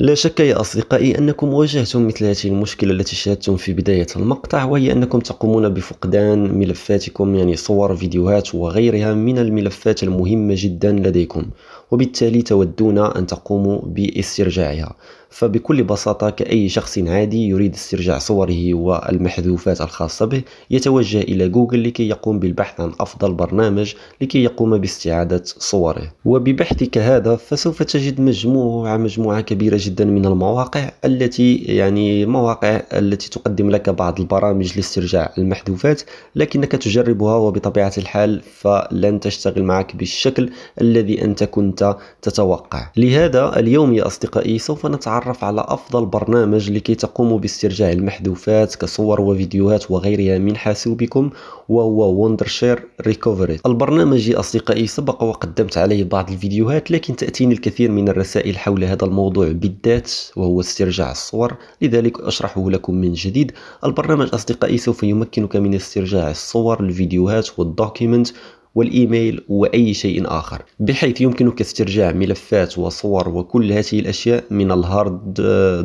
لا شك يا أصدقائي أنكم واجهتم مثل هذه المشكلة التي شاهدتم في بداية المقطع وهي أنكم تقومون بفقدان ملفاتكم يعني صور فيديوهات وغيرها من الملفات المهمة جدا لديكم وبالتالي تودون أن تقوموا باسترجاعها فبكل بساطة كأي شخص عادي يريد استرجاع صوره والمحذوفات الخاصة به يتوجه إلى جوجل لكي يقوم بالبحث عن أفضل برنامج لكي يقوم باستعادة صوره وببحثك هذا فسوف تجد مجموعة مجموعة كبيرة جدا من المواقع التي يعني مواقع التي تقدم لك بعض البرامج لاسترجاع المحذوفات لكنك تجربها وبطبيعة الحال فلن تشتغل معك بالشكل الذي أنت كنت كنت تتوقع لهذا اليوم يا أصدقائي سوف نتعرف على أفضل برنامج لكي تقوموا باسترجاع المحذوفات كصور وفيديوهات وغيرها من حاسوبكم وهو وندرشير ريكوفري البرنامج يا أصدقائي سبق وقدمت عليه بعض الفيديوهات لكن تأتيني الكثير من الرسائل حول هذا الموضوع بالذات وهو استرجاع الصور لذلك أشرحه لكم من جديد البرنامج أصدقائي سوف يمكنك من استرجاع الصور الفيديوهات والدوكيمنت والإيميل وأي شيء آخر بحيث يمكنك استرجاع ملفات وصور وكل هذه الأشياء من الهارد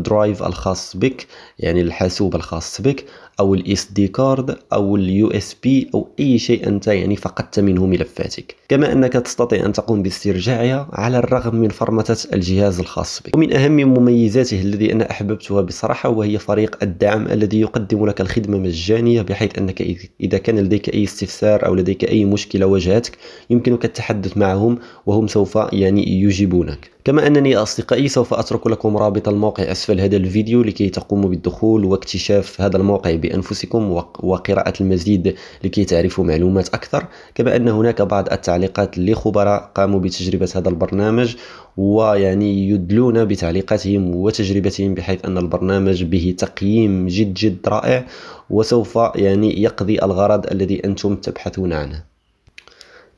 درايف الخاص بك يعني الحاسوب الخاص بك او الاس دي كارد او اليو اس بي او اي شيء انت يعني فقدت منه ملفاتك كما انك تستطيع ان تقوم باسترجاعها على الرغم من فرمتة الجهاز الخاص بك ومن اهم مميزاته الذي انا احببتها بصراحة وهي فريق الدعم الذي يقدم لك الخدمة مجانية بحيث انك اذا كان لديك اي استفسار او لديك اي مشكلة واجهتك يمكنك التحدث معهم وهم سوف يعني يجيبونك كما أنني يا أصدقائي سوف أترك لكم رابط الموقع أسفل هذا الفيديو لكي تقوموا بالدخول واكتشاف هذا الموقع بأنفسكم وقراءة المزيد لكي تعرفوا معلومات أكثر كما أن هناك بعض التعليقات لخبراء قاموا بتجربة هذا البرنامج ويعني يدلون بتعليقاتهم وتجربتهم بحيث أن البرنامج به تقييم جد جد رائع وسوف يعني يقضي الغرض الذي أنتم تبحثون عنه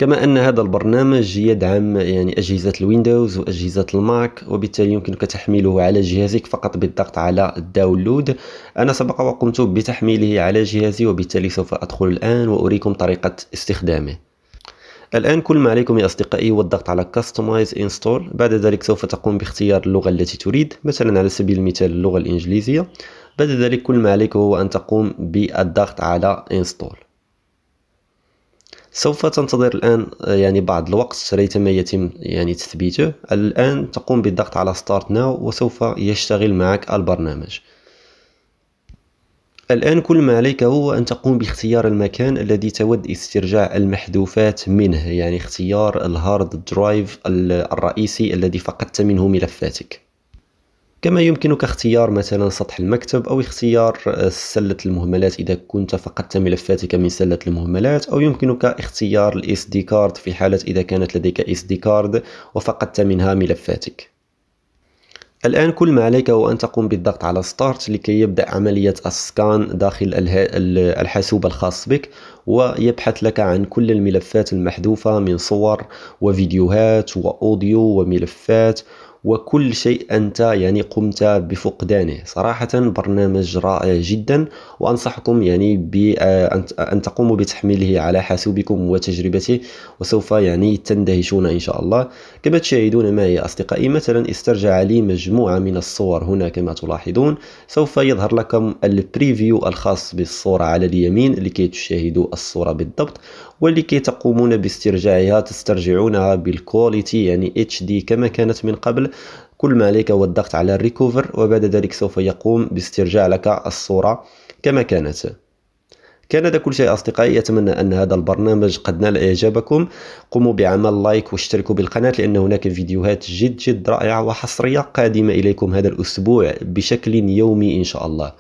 كما أن هذا البرنامج يدعم يعني أجهزة الويندوز وأجهزة الماك وبالتالي يمكنك تحميله على جهازك فقط بالضغط على الداونلود أنا سبق وقمت بتحميله على جهازي وبالتالي سوف أدخل الآن وأريكم طريقة استخدامه الآن كل ما عليكم يا أصدقائي هو الضغط على كاستمايز انستول بعد ذلك سوف تقوم باختيار اللغة التي تريد مثلا على سبيل المثال اللغة الإنجليزية بعد ذلك كل ما عليك هو أن تقوم بالضغط على انستول سوف تنتظر الآن آه، يعني بعض الوقت ريتما يتم يعني تثبيته الآن تقوم بالضغط على ستارت ناو وسوف يشتغل معك البرنامج الآن كل ما عليك هو أن تقوم باختيار المكان الذي تود استرجاع المحذوفات منه يعني اختيار الهارد درايف الرئيسي الذي فقدت منه ملفاتك كما يمكنك اختيار مثلا سطح المكتب أو اختيار آه، سلة المهملات إذا كنت فقدت ملفاتك من سلة المهملات أو يمكنك اختيار الاس دي كارد في حالة إذا كانت لديك اس دي كارد وفقدت منها ملفاتك الآن كل ما عليك هو أن تقوم بالضغط على ستارت لكي يبدأ عملية السكان داخل الحاسوب الخاص بك ويبحث لك عن كل الملفات المحذوفة من صور وفيديوهات وأوديو وملفات وكل شيء أنت يعني قمت بفقدانه صراحة برنامج رائع جدا وأنصحكم يعني بأن آه، تقوموا بتحميله على حاسوبكم وتجربته وسوف يعني تندهشون إن شاء الله كما تشاهدون معي أصدقائي مثلا استرجع لي مجموعة من الصور هنا كما تلاحظون سوف يظهر لكم البريفيو الخاص بالصورة على اليمين لكي تشاهدوا الصورة بالضبط ولكي تقومون باسترجاعها تسترجعونها بالكواليتي يعني اتش دي كما كانت من قبل كل ما عليك هو الضغط على الريكوفر وبعد ذلك سوف يقوم باسترجاع لك الصورة كما كانت كان هذا كل شيء أصدقائي أتمنى أن هذا البرنامج قد نال إعجابكم قوموا بعمل لايك واشتركوا بالقناة لأن هناك فيديوهات جد جد رائعة وحصرية قادمة إليكم هذا الأسبوع بشكل يومي إن شاء الله